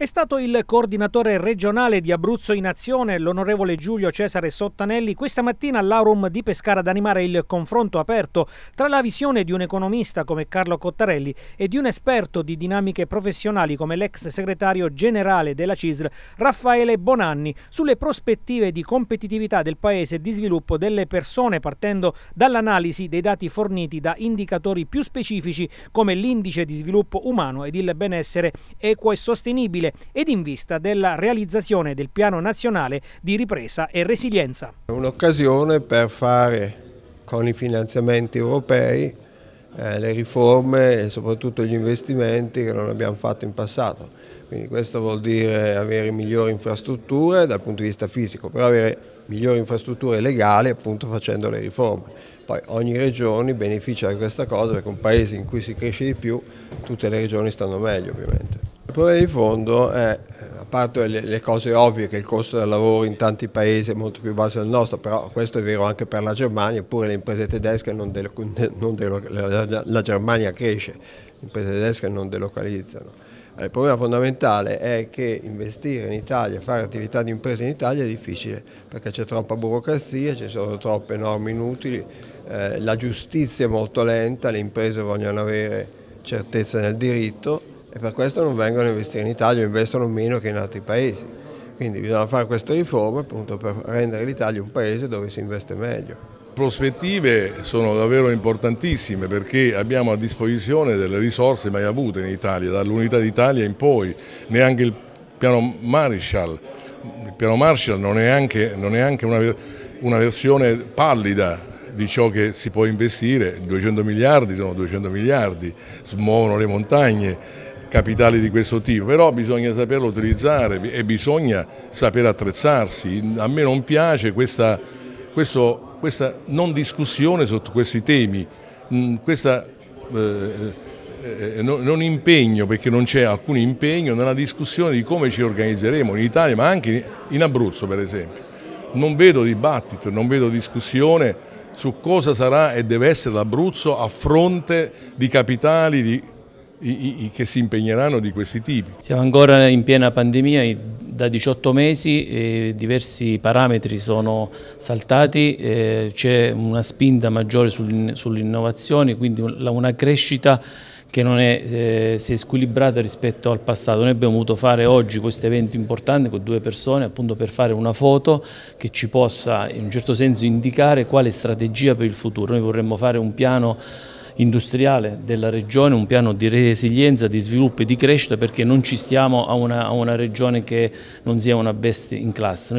È stato il coordinatore regionale di Abruzzo in Azione, l'onorevole Giulio Cesare Sottanelli, questa mattina all'Aurum di Pescara ad animare il confronto aperto tra la visione di un economista come Carlo Cottarelli e di un esperto di dinamiche professionali come l'ex segretario generale della CISR Raffaele Bonanni sulle prospettive di competitività del paese e di sviluppo delle persone partendo dall'analisi dei dati forniti da indicatori più specifici come l'indice di sviluppo umano ed il benessere equo e sostenibile ed in vista della realizzazione del Piano Nazionale di Ripresa e Resilienza. Un'occasione per fare con i finanziamenti europei eh, le riforme e soprattutto gli investimenti che non abbiamo fatto in passato. Quindi questo vuol dire avere migliori infrastrutture dal punto di vista fisico, però avere migliori infrastrutture legali appunto facendo le riforme. Poi ogni regione beneficia di questa cosa perché un paese in cui si cresce di più tutte le regioni stanno meglio ovviamente. Il problema di fondo è, eh, a parte le, cose ovvie, che il costo del lavoro in tanti paesi è molto più basso del nostro, però questo è vero anche per la Germania, eppure le imprese tedesche non, de, non de, la, la, Germania cresce, le imprese tedesche non delocalizzano. Eh, il problema fondamentale è che investire in Italia, fare attività di impresa in Italia è difficile, perché c'è troppa burocrazia, ci sono troppe norme inutili, eh, la giustizia è molto lenta, le imprese vogliono avere certezza nel diritto e per questo non vengono a investire in Italia, investono meno che in altri paesi. Quindi bisogna fare queste riforme appunto per rendere l'Italia un paese dove si investe meglio. Le prospettive sono davvero importantissime perché abbiamo a disposizione delle risorse mai avute in Italia, dall'Unità d'Italia in poi, neanche il piano Marshall, il piano Marshall non è anche, non è anche una, una versione pallida di ciò che si può investire, 200 miliardi sono 200 miliardi, smuovono le montagne, capitali di questo tipo, però bisogna saperlo utilizzare e bisogna sapere attrezzarsi. A me non piace questa, questo, questa non discussione sotto questi temi, mm, questo eh, eh, eh non impegno, perché non c'è alcun impegno nella discussione di come ci organizzeremo in Italia, ma anche in Abruzzo per esempio. Non vedo dibattito, non vedo discussione su cosa sarà e deve essere l'Abruzzo a fronte di capitali di i, i, che si impegneranno di questi tipi. Siamo ancora in piena pandemia, da 18 mesi eh, diversi parametri sono saltati, c'è una spinta maggiore sull'innovazione, quindi una crescita che non è, eh, si è squilibrata rispetto al passato. Noi abbiamo voluto fare oggi questo evento importante con due persone appunto per fare una foto che ci possa in un certo senso indicare quale strategia per il futuro. Noi vorremmo fare un piano industriale della regione, un piano di resilienza, di sviluppo e di crescita perché non ci stiamo a una, a una regione che non sia una best in class.